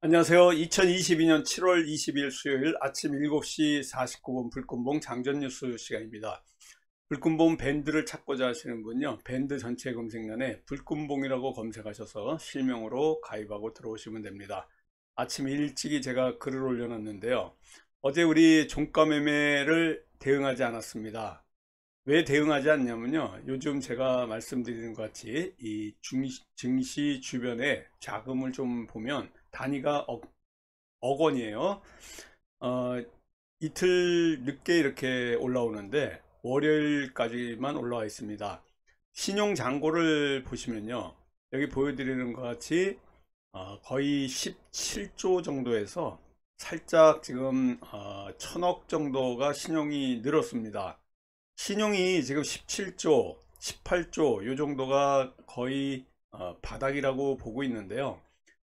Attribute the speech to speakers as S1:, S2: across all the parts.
S1: 안녕하세요. 2022년 7월 20일 수요일 아침 7시 49분 불금봉 장전 뉴스 시간입니다. 불금봉 밴드를 찾고자 하시는 분요. 밴드 전체 검색란에 불금봉이라고 검색하셔서 실명으로 가입하고 들어오시면 됩니다. 아침 일찍이 제가 글을 올려놨는데요. 어제 우리 종가 매매를 대응하지 않았습니다. 왜 대응하지 않냐면요. 요즘 제가 말씀드리는 것 같이 이 증시 주변에 자금을 좀 보면 단위가 억, 억 원이에요 어, 이틀 늦게 이렇게 올라오는데 월요일까지만 올라와 있습니다 신용잔고를 보시면요 여기 보여드리는 것 같이 어, 거의 17조 정도에서 살짝 지금 어, 천억 정도가 신용이 늘었습니다 신용이 지금 17조 18조 요 정도가 거의 어, 바닥이라고 보고 있는데요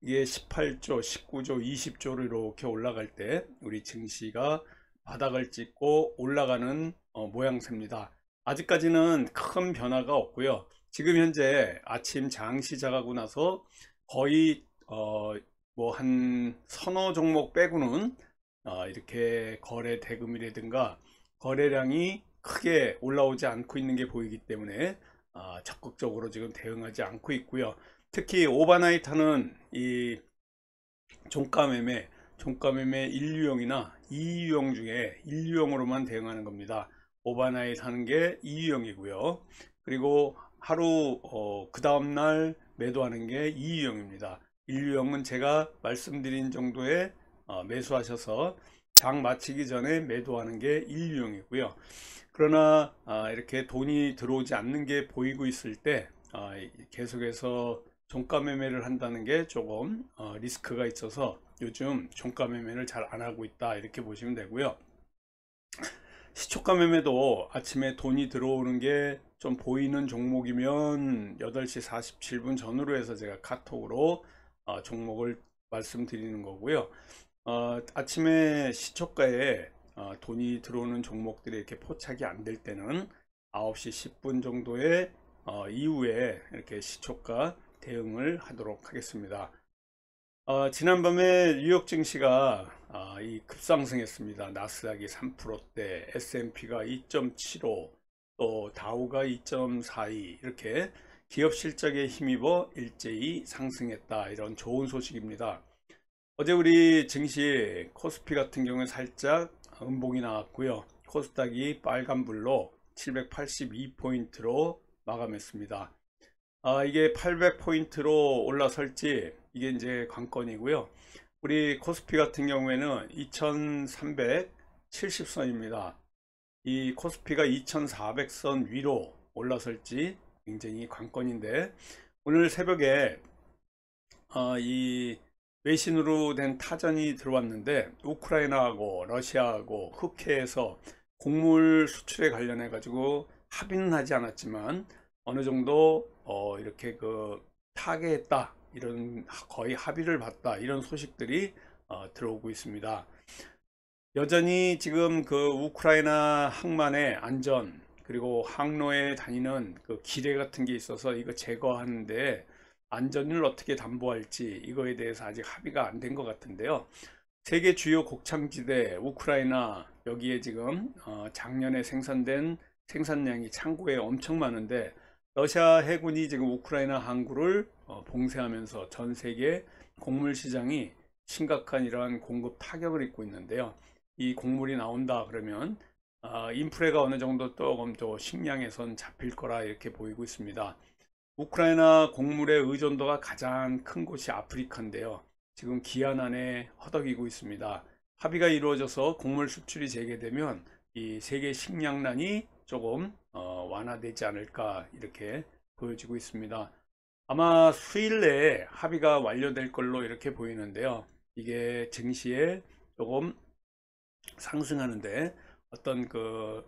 S1: 이게 18조, 19조, 20조로 이렇게 올라갈 때 우리 증시가 바닥을 찍고 올라가는 어, 모양새입니다. 아직까지는 큰 변화가 없고요. 지금 현재 아침 장 시작하고 나서 거의 어, 뭐한 서너 종목 빼고는 어, 이렇게 거래 대금이라든가 거래량이 크게 올라오지 않고 있는 게 보이기 때문에 어, 적극적으로 지금 대응하지 않고 있고요. 특히 오바나이타는 이 종가매매, 종가매매 1유형이나2유형 중에 1유형으로만 대응하는 겁니다. 오바나이 사는 게2유형이고요 그리고 하루 어, 그 다음날 매도하는 게2유형입니다1유형은 제가 말씀드린 정도에 어, 매수하셔서 장 마치기 전에 매도하는 게1유형이고요 그러나 어, 이렇게 돈이 들어오지 않는 게 보이고 있을 때 어, 계속해서 종가 매매를 한다는 게 조금 어, 리스크가 있어서 요즘 종가 매매를 잘 안 하고 있다 이렇게 보시면 되고요 시초가 매매도 아침에 돈이 들어오는 게 좀 보이는 종목이면 8시 47분 전후로 해서 제가 카톡으로 어, 종목을 말씀드리는 거고요 어, 아침에 시초가에 어, 돈이 들어오는 종목들이 이렇게 포착이 안 될 때는 9시 10분 정도에 어, 이후에 이렇게 시초가 대응을 하도록 하겠습니다. 어, 지난밤에 뉴욕 증시가 아, 이 급상승했습니다. 나스닥이 3%대, S&P가 2.75, 또 다우가 2.42 이렇게 기업 실적에 힘입어 일제히 상승했다. 이런 좋은 소식입니다. 어제 우리 증시 코스피 같은 경우에 살짝 음봉이 나왔고요. 코스닥이 빨간불로 782포인트로 마감했습니다. 아, 이게 800포인트로 올라설지 이게 이제 관건이고요. 우리 코스피 같은 경우에는 2370선입니다. 이 코스피가 2400선 위로 올라설지 굉장히 관건인데 오늘 새벽에 어, 이 외신으로 된 타전이 들어왔는데 우크라이나하고 러시아하고 흑해에서 곡물 수출에 관련해 가지고 합의는 하지 않았지만 어느 정도 어, 이렇게 그 타개했다 이런 거의 합의를 봤다 이런 소식들이 어, 들어오고 있습니다. 여전히 지금 그 우크라이나 항만의 안전 그리고 항로에 다니는 그 기대 같은 게 있어서 이거 제거하는데 안전을 어떻게 담보할지 이거에 대해서 아직 합의가 안 된 것 같은데요. 세계 주요 곡창지대 우크라이나 여기에 지금 어, 작년에 생산된 생산량이 창고에 엄청 많은데 러시아 해군이 지금 우크라이나 항구를 어, 봉쇄하면서 전 세계 곡물 시장이 심각한 이러한 공급 타격을 입고 있는데요. 이 곡물이 나온다 그러면 아, 인프레가 어느 정도 조금 더 식량에선 잡힐 거라 이렇게 보이고 있습니다. 우크라이나 곡물의 의존도가 가장 큰 곳이 아프리카인데요. 지금 기한 안에 허덕이고 있습니다. 합의가 이루어져서 곡물 수출이 재개되면 이 세계 식량난이 조금 어, 완화되지 않을까 이렇게 보여지고 있습니다. 아마 수일 내에 합의가 완료될 걸로 이렇게 보이는데요. 이게 증시에 조금 상승하는데 어떤 그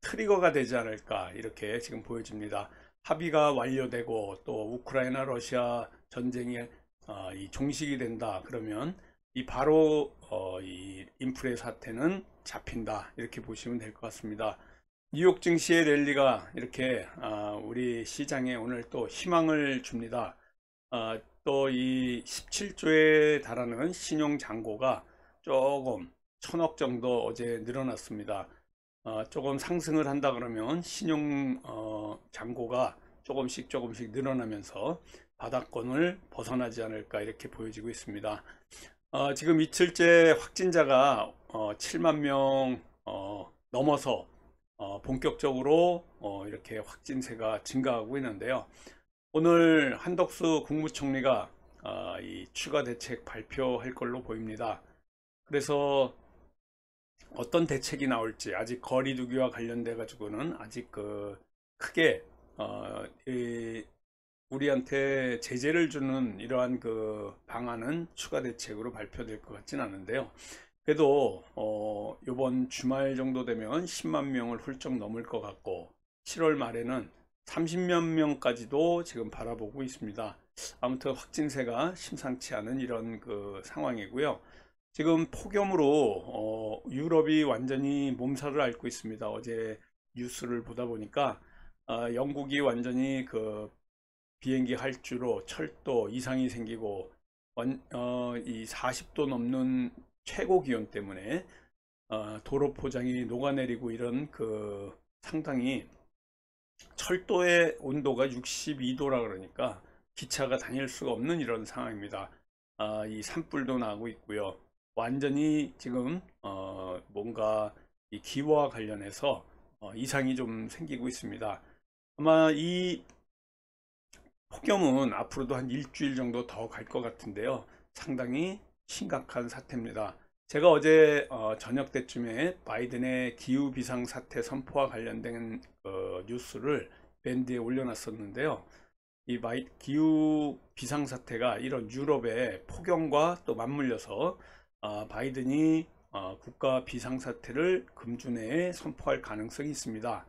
S1: 트리거가 되지 않을까 이렇게 지금 보여집니다. 합의가 완료되고 또 우크라이나 러시아 전쟁의 어, 이 종식이 된다 그러면 이 바로 어, 이 인플레 사태는 잡힌다 이렇게 보시면 될 것 같습니다 뉴욕 증시의 랠리가 이렇게 아, 우리 시장에 오늘 또 희망을 줍니다 아, 또이 17조에 달하는 신용잔고가 조금 천억 정도 어제 늘어났습니다 아, 조금 상승을 한다 그러면 신용잔고가 어, 조금씩 조금씩 늘어나면서 바닥권을 벗어나지 않을까 이렇게 보여지고 있습니다 어, 지금 이틀째 확진자가 어, 7만 명 어, 넘어서 어, 본격적으로 어, 이렇게 확진세가 증가하고 있는데요. 오늘 한덕수 국무총리가 어, 이 추가 대책 발표할 걸로 보입니다. 그래서 어떤 대책이 나올지 아직 거리두기와 관련돼 가지고는 아직 그 크게 어, 이, 우리한테 제재를 주는 이러한 그 방안은 추가 대책으로 발표될 것 같진 않은데요. 그래도 어, 이번 주말 정도 되면 10만 명을 훌쩍 넘을 것 같고 7월 말에는 3 0만 명까지도 지금 바라보고 있습니다. 아무튼 확진세가 심상치 않은 이런 그 상황이고요. 지금 폭염으로 어, 유럽이 완전히 몸살을 앓고 있습니다. 어제 뉴스를 보다 보니까 어, 영국이 완전히 그 비행기 할주로 철도 이상이 생기고 어, 이 40도 넘는 최고 기온 때문에 어, 도로 포장이 녹아내리고 이런 그 상당히 철도의 온도가 62도라 그러니까 기차가 다닐 수가 없는 이런 상황입니다. 아, 이 산불도 나고 있고요. 완전히 지금 어, 뭔가 이 기후와 관련해서 어, 이상이 좀 생기고 있습니다. 아마 이 폭염은 앞으로도 한 일주일 정도 더 갈 것 같은데요. 상당히 심각한 사태입니다. 제가 어제 어, 저녁 때쯤에 바이든의 기후 비상 사태 선포와 관련된 어, 뉴스를 밴드에 올려놨었는데요. 이 바이, 기후 비상 사태가 이런 유럽의 폭염과 또 맞물려서 어, 바이든이 어, 국가 비상 사태를 금주 내에 선포할 가능성이 있습니다.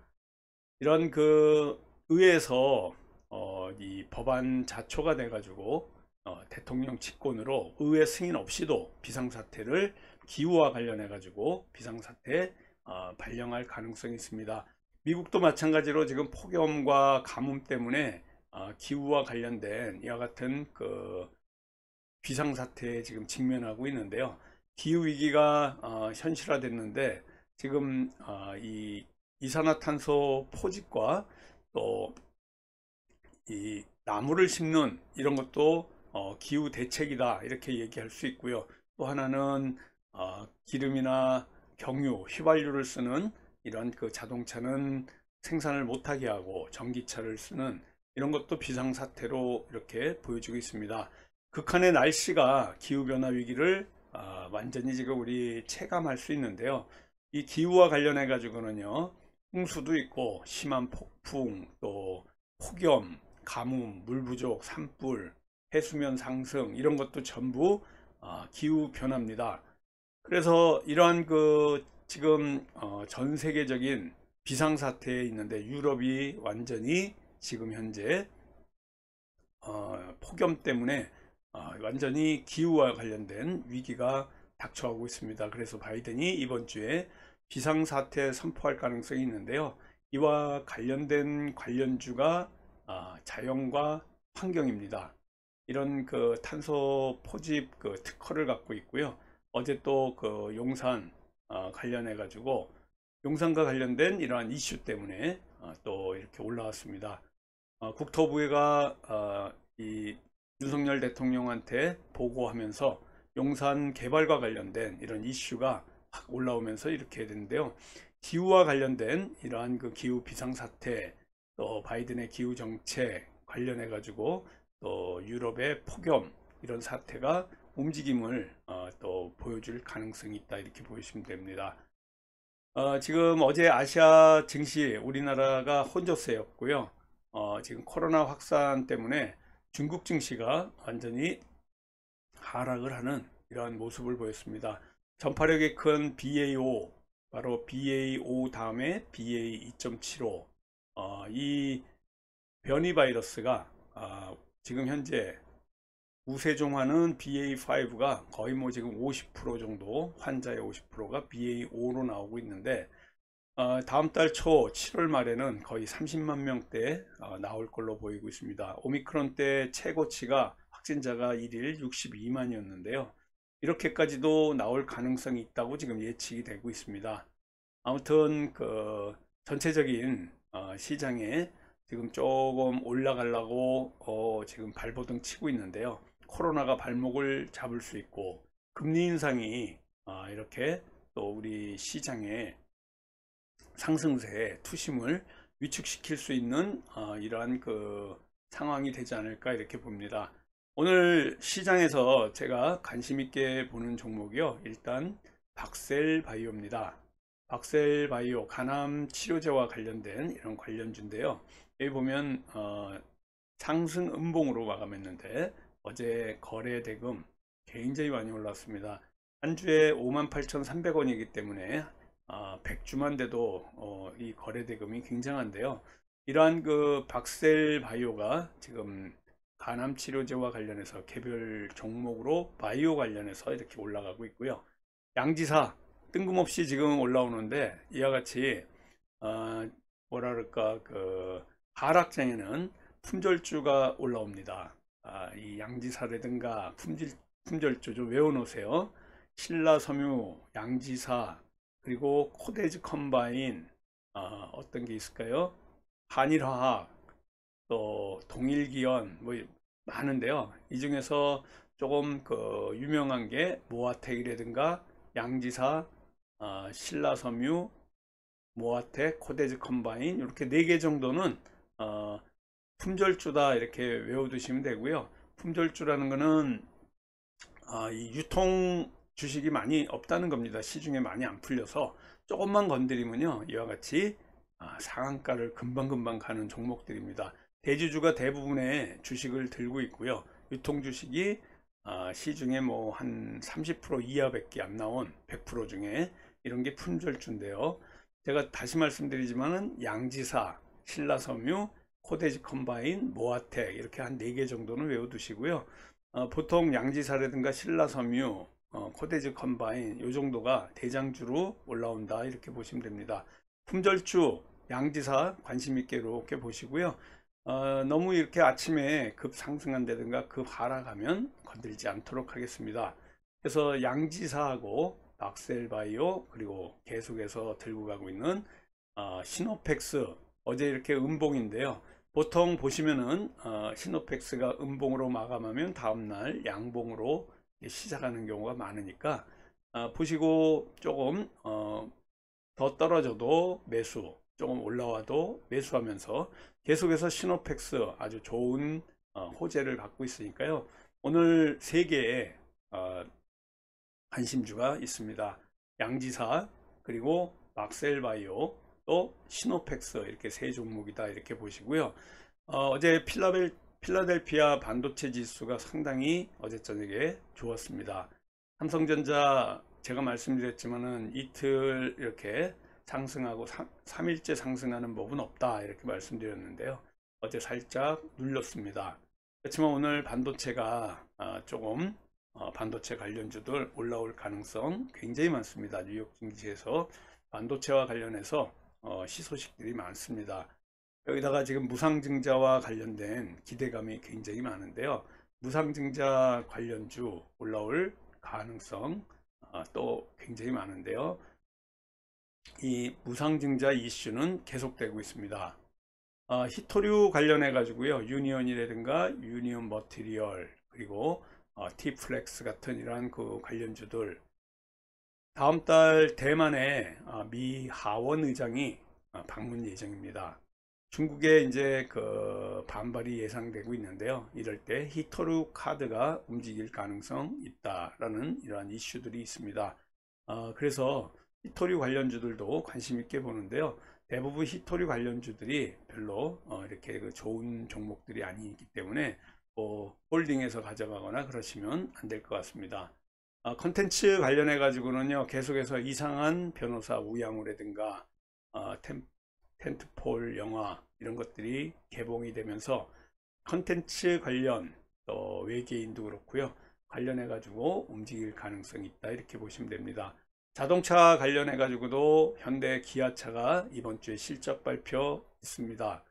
S1: 이런 그 의회에서 어, 이 법안 자초가 돼가지고 어, 대통령 직권으로 의회 승인 없이도 비상사태를 기후와 관련해 가지고 비상사태 어, 발령할 가능성이 있습니다. 미국도 마찬가지로 지금 폭염과 가뭄 때문에 어, 기후와 관련된 이와 같은 그 비상사태에 지금 직면하고 있는데요. 기후위기가 어, 현실화됐는데 지금 어, 이 이산화탄소 포집과 또이 나무를 심는 이런 것도 어, 기후 대책이다 이렇게 얘기할 수 있고요. 또 하나는 어, 기름이나 경유, 휘발유를 쓰는 이런 그 자동차는 생산을 못하게 하고 전기차를 쓰는 이런 것도 비상사태로 이렇게 보여주고 있습니다. 극한의 날씨가 기후변화 위기를 어, 완전히 지금 우리 체감할 수 있는데요. 이 기후와 관련해 가지고는요. 홍수도 있고 심한 폭풍 또 폭염 가뭄, 물 부족, 산불, 해수면 상승 이런 것도 전부 어, 기후 변화입니다. 그래서 이러한 그 지금 어, 전 세계적인 비상 사태에 있는데 유럽이 완전히 지금 현재 어, 폭염 때문에 완전히 기후와 관련된 위기가 닥쳐오고 있습니다. 그래서 바이든이 이번 주에 비상사태 선포할 가능성이 있는데요. 이와 관련된 관련주가 아, 자연과 환경입니다. 이런 그 탄소 포집 그 특허를 갖고 있고요. 어제 또 그 용산 어, 관련해 가지고 용산과 관련된 이러한 이슈 때문에 어, 또 이렇게 올라왔습니다. 어, 국토부가 이 윤석열 대통령한테 보고하면서 용산 개발과 관련된 이런 이슈가 확 올라오면서 이렇게 됐는데요 기후와 관련된 이러한 그 기후 비상사태 또 바이든의 기후 정책 관련해 가지고 또 유럽의 폭염 이런 사태가 움직임을 어, 또 보여줄 가능성이 있다 이렇게 보시면 됩니다. 어, 지금 어제 아시아 증시 우리나라가 혼조세였고요. 어, 지금 코로나 확산 때문에 중국 증시가 완전히 하락을 하는 이러한 모습을 보였습니다. 전파력이 큰 BAO 바로 BAO 다음에 BA 2.75이 변이 바이러스가 아, 지금 현재 우세종하는 BA5가 거의 뭐 지금 50% 정도 환자의 50%가 BA5로 나오고 있는데 아, 다음 달 초 7월 말에는 거의 30만 명대 아, 나올 걸로 보이고 있습니다. 오미크론 때 최고치가 확진자가 1일 62만이었는데요. 이렇게까지도 나올 가능성이 있다고 지금 예측이 되고 있습니다. 아무튼 그 전체적인 어, 시장에 지금 조금 올라가려고 어, 지금 발버둥 치고 있는데요. 코로나가 발목을 잡을 수 있고 금리 인상이 어, 이렇게 또 우리 시장에 상승세의 투심을 위축시킬 수 있는 어, 이러한 그 상황이 되지 않을까 이렇게 봅니다. 오늘 시장에서 제가 관심 있게 보는 종목이요. 일단 박셀바이오입니다. 박셀바이오 간암 치료제와 관련된 이런 관련주인데요. 여기 보면 어, 상승 음봉으로 마감했는데 어제 거래 대금 굉장히 많이 올랐습니다. 한 주에 58,300원이기 때문에 아, 100주만 돼도 어, 이 거래 대금이 굉장한데요. 이러한 그 박셀바이오가 지금 간암 치료제와 관련해서 개별 종목으로 바이오 관련해서 이렇게 올라가고 있고요. 양지사 뜬금없이 지금 올라오는데 이와 같이 어, 뭐라 그럴까 그 하락장에는 품절주가 올라옵니다. 아, 이 양지사라든가 품질, 품절주 좀 외워놓으세요. 신라섬유, 양지사, 그리고 코데즈 컴바인 아, 어떤 게 있을까요? 한일화학, 또 동일기현 뭐 많은데요. 이 중에서 조금 그 유명한 게 모아텍이라든가 양지사, 어, 신라섬유, 모아테 코데즈 컴바인 이렇게 네 개 정도는 어, 품절주다 이렇게 외워두시면 되고요. 품절주라는 거는 어, 유통 주식이 많이 없다는 겁니다. 시중에 많이 안 풀려서 조금만 건드리면요. 이와 같이 아, 상한가를 금방금방 가는 종목들입니다. 대주주가 대부분의 주식을 들고 있고요. 유통 주식이 아, 시중에 뭐 한 30% 이하밖에 안 나온 100% 중에 이런 게 품절주인데요. 제가 다시 말씀드리지만은 양지사, 신라섬유, 코데지 컴바인, 모아테 이렇게 한 네 개 정도는 외워두시고요. 어, 보통 양지사라든가 신라섬유, 어, 코데지 컴바인 요 정도가 대장주로 올라온다 이렇게 보시면 됩니다. 품절주 양지사 관심 있게 이렇게 보시고요. 어, 너무 이렇게 아침에 급 상승한다든가 급 하락하면 건들지 않도록 하겠습니다. 그래서 양지사하고 박셀바이오 그리고 계속해서 들고 가고 있는 어, 시노펙스 어제 이렇게 음봉인데요 보통 보시면은 어, 시노펙스가 음봉으로 마감하면 다음날 양봉으로 시작하는 경우가 많으니까 어, 보시고 조금 어, 더 떨어져도 매수 조금 올라와도 매수하면서 계속해서 시노펙스 아주 좋은 어, 호재를 갖고 있으니까요 오늘 세개의 어, 한심주가 있습니다. 양지사 그리고 막셀바이오 또 시노펙스 이렇게 세 종목이다 이렇게 보시고요. 어, 제 필라델, 필라델피아 반도체 지수가 상당히 어제 저녁에 좋았습니다. 삼성전자 제가 말씀드렸지만은 이틀 이렇게 상승하고 3, 3일째 상승하는 법은 없다 이렇게 말씀드렸는데요. 어제 살짝 눌렸습니다. 그렇지만 오늘 반도체가 아, 조금 어, 반도체 관련주들 올라올 가능성 굉장히 많습니다. 뉴욕 증시에서 반도체와 관련해서 어, 시소식들이 많습니다. 여기다가 지금 무상증자와 관련된 기대감이 굉장히 많은데요. 무상증자 관련주 올라올 가능성 어, 또 굉장히 많은데요. 이 무상증자 이슈는 계속되고 있습니다. 히토류 관련해 가지고요. 유니온이라든가 유니온 머티리얼 그리고 어, 티플렉스 같은 이러한 그 관련주들 다음 달 대만에 어, 미 하원 의장이 어, 방문 예정입니다. 중국에 이제 그 반발이 예상되고 있는데요. 이럴 때 히토르 카드가 움직일 가능성 있다라는 이러한 이슈들이 있습니다. 어, 그래서 히토리 관련주들도 관심 있게 보는데요. 대부분 히토리 관련주들이 별로 어, 이렇게 그 좋은 종목들이 아니기 때문에 뭐홀딩에서 어, 가져가거나 그러시면 안 될 것 같습니다. 아, 컨텐츠 관련해 가지고는요 계속해서 이상한 변호사 우양우라든가 아, 텐, 텐트폴 영화 이런 것들이 개봉이 되면서 컨텐츠 관련 또 어, 외계인도 그렇고요 관련해 가지고 움직일 가능성이 있다 이렇게 보시면 됩니다. 자동차 관련해 가지고도 현대 기아차가 이번 주에 실적 발표 있습니다.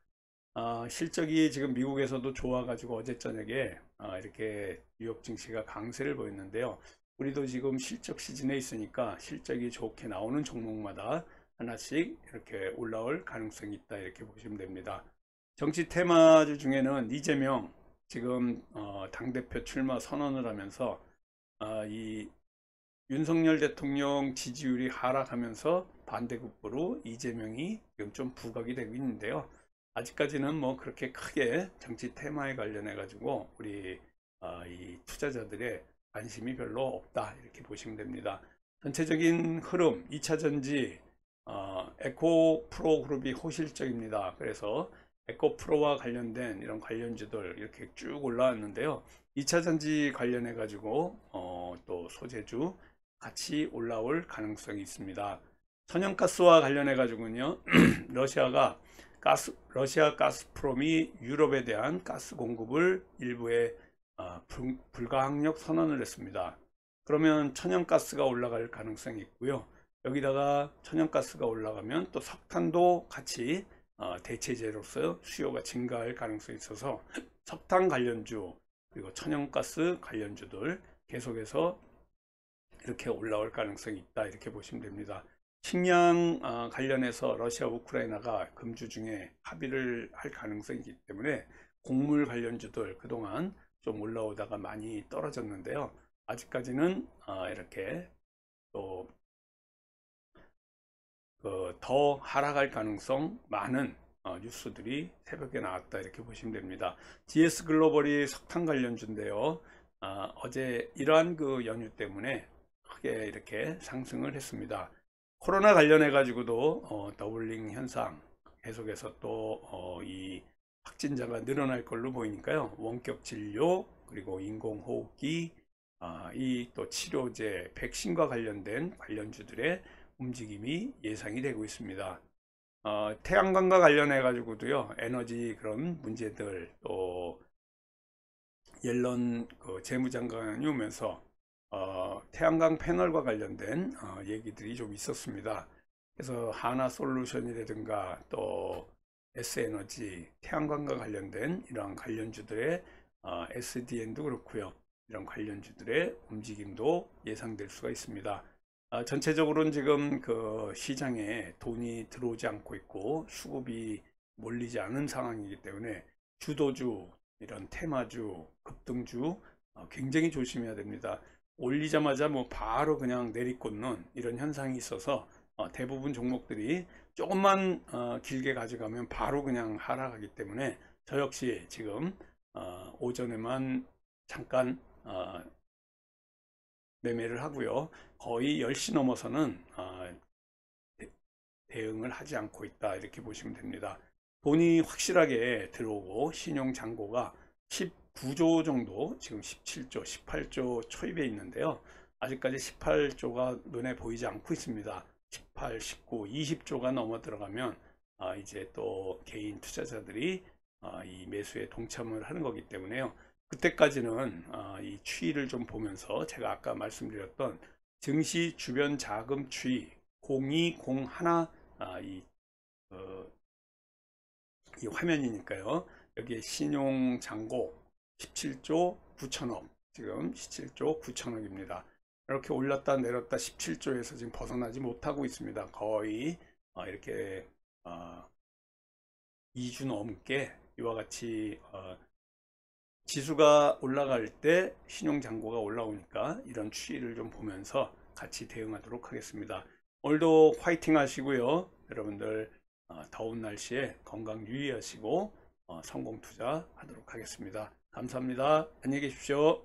S1: 어, 실적이 지금 미국에서도 좋아가지고 어제 저녁에 어, 이렇게 뉴욕 증시가 강세를 보였는데요. 우리도 지금 실적 시즌에 있으니까 실적이 좋게 나오는 종목마다 하나씩 이렇게 올라올 가능성이 있다 이렇게 보시면 됩니다. 정치 테마주 중에는 이재명 지금 어, 당대표 출마 선언을 하면서 어, 이 윤석열 대통령 지지율이 하락하면서 반대급부로 이재명이 지금 좀 부각이 되고 있는데요. 아직까지는 뭐 그렇게 크게 정치 테마에 관련해 가지고 우리 어, 이 투자자들의 관심이 별로 없다 이렇게 보시면 됩니다. 전체적인 흐름 2차 전지 어, 에코 프로 그룹이 호실적입니다. 그래서 에코 프로와 관련된 이런 관련주들 이렇게 쭉 올라왔는데요. 2차 전지 관련해 가지고 어, 또 소재주 같이 올라올 가능성이 있습니다. 천연가스와 관련해 가지고는요. 러시아가 가스, 러시아 가스프롬이 유럽에 대한 가스 공급을 일부에 어, 불, 불가항력 선언을 했습니다. 그러면 천연가스가 올라갈 가능성이 있고요. 여기다가 천연가스가 올라가면 또 석탄도 같이 어, 대체재로서 수요가 증가할 가능성이 있어서 석탄 관련주 그리고 천연가스 관련주들 계속해서 이렇게 올라올 가능성이 있다 이렇게 보시면 됩니다. 식량 어, 관련해서 러시아 우크라이나가 금주 중에 합의를 할 가능성이 있기 때문에 곡물 관련주들 그동안 좀 올라오다가 많이 떨어졌는데요. 아직까지는 어, 이렇게 또더 그 하락할 가능성 많은 어, 뉴스들이 새벽에 나왔다 이렇게 보시면 됩니다. GS 글로벌이 석탄 관련주인데요. 아, 어제 이러한 그 연휴 때문에 크게 이렇게 상승을 했습니다. 코로나 관련해 가지고도 어, 더블링 현상 계속해서 또이 어, 확진자가 늘어날 걸로 보이니까요. 원격 진료 그리고 인공호흡기 아, 이 또 치료제 백신과 관련된 관련주들의 움직임이 예상이 되고 있습니다. 어, 태양광과 관련해 가지고도요 에너지 그런 문제들 또 옐런 그 재무장관이 오면서 어, 태양광 패널과 관련된 어, 얘기들이 좀 있었습니다. 그래서 하나솔루션이라든가 또 S에너지, 태양광과 관련된 이런 관련주들의 어, SDN도 그렇고요. 이런 관련주들의 움직임도 예상될 수가 있습니다. 어, 전체적으로는 지금 그 시장에 돈이 들어오지 않고 있고 수급이 몰리지 않은 상황이기 때문에 주도주, 이런 테마주, 급등주 어, 굉장히 조심해야 됩니다. 올리자마자 뭐 바로 그냥 내리꽂는 이런 현상이 있어서 어, 대부분 종목들이 조금만 어, 길게 가져가면 바로 그냥 하락하기 때문에 저 역시 지금 어, 오전에만 잠깐 어, 매매를 하고요 거의 10시 넘어서는 어, 대응을 하지 않고 있다 이렇게 보시면 됩니다 돈이 확실하게 들어오고 신용잔고가 10 9조 정도 지금 17조 18조 초입에 있는데요 아직까지 18조가 눈에 보이지 않고 있습니다 18 19 20조가 넘어 들어가면 아 이제 또 개인 투자자들이 아이 매수에 동참을 하는 거기 때문에요 그때까지는 아이 추이를 좀 보면서 제가 아까 말씀드렸던 증시 주변 자금 추이 0201 아, 이, 어, 이 화면이니까요. 여기에 신용 잔고 17조 9천억 지금 17조 9천억입니다. 이렇게 올렸다 내렸다 17조에서 지금 벗어나지 못하고 있습니다. 거의 어, 이렇게 2주 어, 넘게 이와 같이 어, 지수가 올라갈 때 신용장고가 올라오니까 이런 추이를 좀 보면서 같이 대응하도록 하겠습니다. 오늘도 화이팅 하시고요. 여러분들 더운 날씨에 건강 유의하시고 성공 투자하도록 하겠습니다. 감사합니다. 안녕히 계십시오.